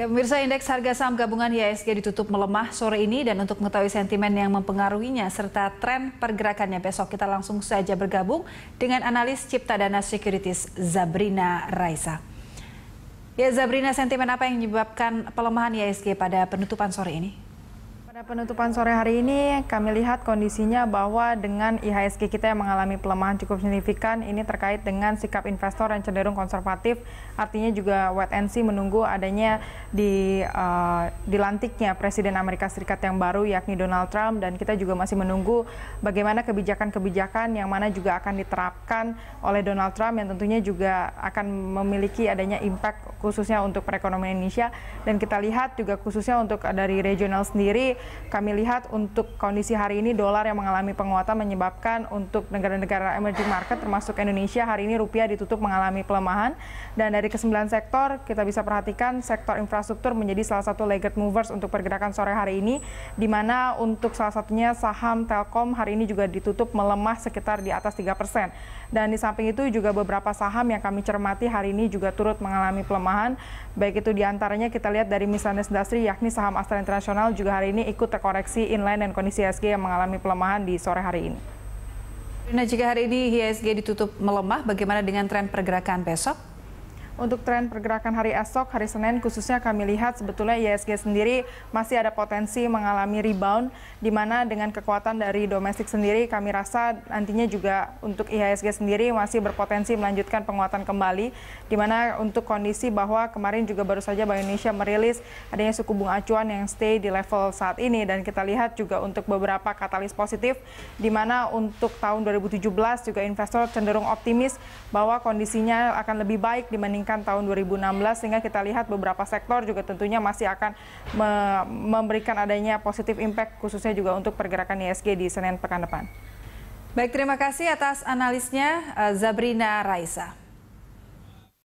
Ya, pemirsa indeks harga saham gabungan IHSG ditutup melemah sore ini dan untuk mengetahui sentimen yang mempengaruhinya serta tren pergerakannya besok kita langsung saja bergabung dengan analis Cipta Dana Securities Zabrina Raisa. Ya Zabrina, sentimen apa yang menyebabkan pelemahan IHSG pada penutupan sore ini? Pada penutupan sore hari ini, kami lihat kondisinya bahwa dengan IHSG kita yang mengalami pelemahan cukup signifikan, ini terkait dengan sikap investor yang cenderung konservatif, artinya juga wait and see menunggu adanya di uh, dilantiknya Presiden Amerika Serikat yang baru yakni Donald Trump dan kita juga masih menunggu bagaimana kebijakan-kebijakan yang mana juga akan diterapkan oleh Donald Trump yang tentunya juga akan memiliki adanya impact khususnya untuk perekonomian Indonesia dan kita lihat juga khususnya untuk dari regional sendiri kami lihat untuk kondisi hari ini dolar yang mengalami penguatan menyebabkan untuk negara-negara emerging market termasuk Indonesia hari ini rupiah ditutup mengalami pelemahan dan dari kesembilan sektor kita bisa perhatikan sektor infrastruktur menjadi salah satu legged movers untuk pergerakan sore hari ini di mana untuk salah satunya saham Telkom hari ini juga ditutup melemah sekitar di atas 3%. Dan di samping itu juga beberapa saham yang kami cermati hari ini juga turut mengalami pelemahan baik itu diantaranya kita lihat dari misalnya industri yakni saham Astra Internasional juga hari ini ikut ikut terkoreksi inline dan kondisi ISG yang mengalami pelemahan di sore hari ini. Nah, jika hari ini IHSG ditutup melemah, bagaimana dengan tren pergerakan besok? Untuk tren pergerakan hari esok, hari Senin khususnya kami lihat sebetulnya ISG sendiri masih ada potensi mengalami rebound, di mana dengan kekuatan dari domestik sendiri kami rasa nantinya juga untuk IHSG sendiri masih berpotensi melanjutkan penguatan kembali, di mana untuk kondisi bahwa kemarin juga baru saja Bank Indonesia merilis adanya suku bunga acuan yang stay di level saat ini, dan kita lihat juga untuk beberapa katalis positif, di mana untuk tahun 2017 juga investor cenderung optimis bahwa kondisinya akan lebih baik dibandingkan dibandingkan tahun 2016 sehingga kita lihat beberapa sektor juga tentunya masih akan me memberikan adanya positif impact khususnya juga untuk pergerakan ISG di Senin pekan depan. Baik, terima kasih atas analisnya eh, Zabrina Raisa.